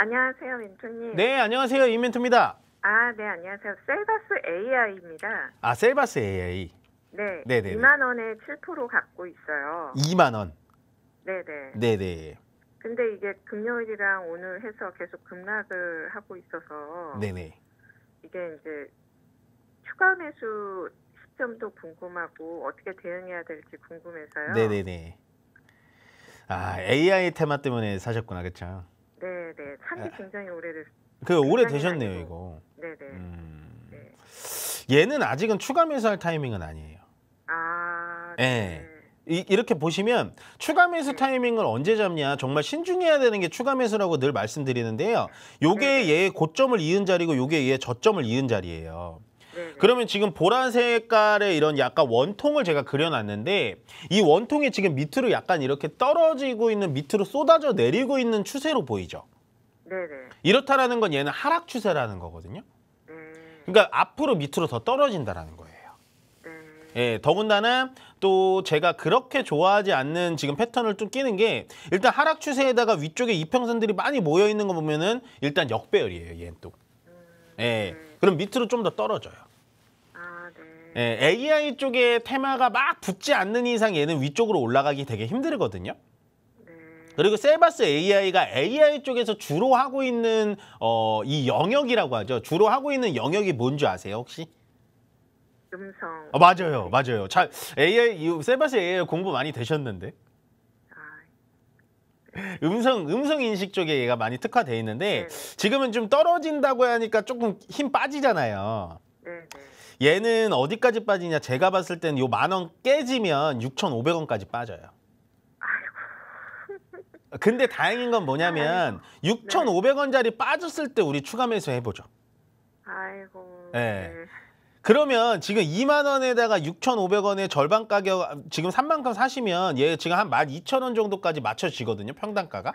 안녕하세요, 민트님. 네, 안녕하세요, 이민트입니다. 아, 네, 안녕하세요. 셀바스 AI입니다. 아, 셀바스 AI. 네, 네네 2만 원에 7% 갖고 있어요. 2만 원. 네네. 네네. 근데 이게 금요일이랑 오늘 해서 계속 급락을 하고 있어서 네네. 이게 이제 추가 매수 시점도 궁금하고 어떻게 대응해야 될지 궁금해서요. 네네네. 아 AI 테마 때문에 사셨구나, 그렇죠? 산지 아. 굉장히 오래됐. 그, 그 오래 되셨네요 이거. 네네. 음. 네. 얘는 아직은 추가 매수할 타이밍은 아니에요. 아. 네. 네. 이, 이렇게 보시면 추가 매수 네. 타이밍을 언제 잡냐 정말 신중해야 되는 게 추가 매수라고 늘 말씀드리는데요. 요게 얘의 고점을 이은 자리고 요게 얘의 저점을 이은 자리예요. 그러면 지금 보라 색깔의 이런 약간 원통을 제가 그려놨는데 이 원통이 지금 밑으로 약간 이렇게 떨어지고 있는 밑으로 쏟아져 내리고 있는 추세로 보이죠. 이렇다라는 건 얘는 하락 추세라는 거거든요. 음. 그러니까 앞으로 밑으로 더 떨어진다라는 거예요. 음. 예, 더군다나 또 제가 그렇게 좋아하지 않는 지금 패턴을 좀 끼는 게 일단 하락 추세에다가 위쪽에 이평선들이 많이 모여 있는 거 보면은 일단 역배열이에요, 얘는 또. 음. 예. 그럼 밑으로 좀 더 떨어져요. 아, 네. 예, AI 쪽에 테마가 막 붙지 않는 이상 얘는 위쪽으로 올라가기 되게 힘들거든요. 그리고 셀바스 AI가 AI 쪽에서 주로 하고 있는 어, 이 영역이라고 하죠. 주로 하고 있는 영역이 뭔지 아세요 혹시? 음성. 아, 맞아요, 맞아요. 잘 AI 셀바스 AI 공부 많이 되셨는데? 아, 네. 음성 음성 인식 쪽에 얘가 많이 특화돼 있는데 네. 지금은 좀 떨어진다고 하니까 조금 힘 빠지잖아요. 네, 얘는 어디까지 빠지냐? 제가 봤을 때는 요 만 원 깨지면 6,500원까지 빠져요. 근데 다행인 건 뭐냐면 6,500원짜리 아, 빠졌을 때 우리 추가 매수해 보죠. 아이고. 예. 네. 그러면 지금 2만 원에다가 6,500원의 절반 가격 지금 3만큼 사시면 얘 지금 한 12,000원 정도까지 맞춰지거든요. 평당가가.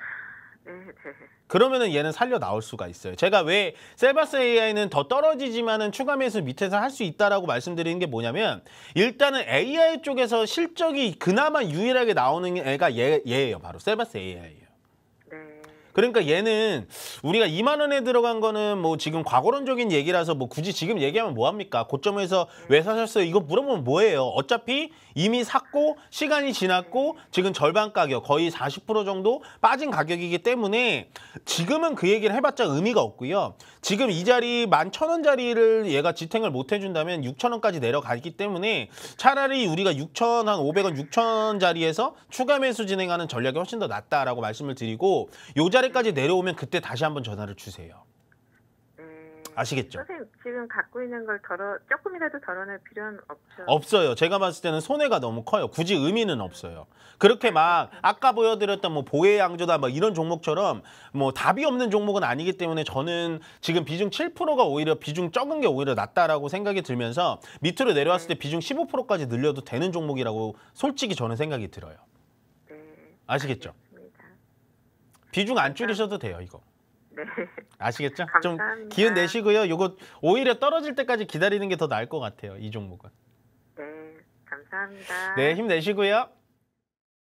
그러면은 얘는 살려 나올 수가 있어요. 제가 왜 셀바스 AI는 더 떨어지지만은 추가 매수 밑에서 할 수 있다라고 말씀드리는 게 뭐냐면 일단은 AI 쪽에서 실적이 그나마 유일하게 나오는 애가 얘, 얘예요. 바로 셀바스 AI예요. 그러니까 얘는 우리가 2만 원에 들어간 거는 뭐 지금 과거론적인 얘기라서 뭐 굳이 지금 얘기하면 뭐합니까? 고점에서 네. 왜 사셨어요? 이거 물어보면 뭐예요? 어차피 이미 샀고 시간이 지났고 지금 절반 가격 거의 40% 정도 빠진 가격이기 때문에 지금은 그 얘기를 해봤자 의미가 없고요. 지금 이 자리 11,000원짜리를 얘가 지탱을 못 해준다면 6,000원까지 내려가기 때문에 차라리 우리가 6,000, 한 500원, 6,000 자리에서 추가 매수 진행하는 전략이 훨씬 더 낫다라고 말씀을 드리고 요 자리 자리까지 내려오면 그때 다시 한번 전화를 주세요. 음, 아시겠죠? 선생님 지금 갖고 있는 걸 덜어 조금이라도 덜어낼 필요는 없죠. 없어요. 제가 봤을 때는 손해가 너무 커요. 굳이 의미는 없어요. 그렇게 막 아까 보여드렸던 뭐 보혜 양조다 뭐 이런 종목처럼 뭐 답이 없는 종목은 아니기 때문에 저는 지금 비중 7%가 오히려 비중 적은 게 오히려 낫다라고 생각이 들면서 밑으로 내려왔을 때 네. 비중 15%까지 늘려도 되는 종목이라고 솔직히 저는 생각이 들어요. 네. 아시겠죠? 비중 안 줄이셔도 돼요, 이거. 네. 아시겠죠? 감사합니다. 좀 기운 내시고요. 요거 오히려 떨어질 때까지 기다리는 게 더 나을 것 같아요, 이 종목은. 네, 감사합니다. 네, 힘내시고요.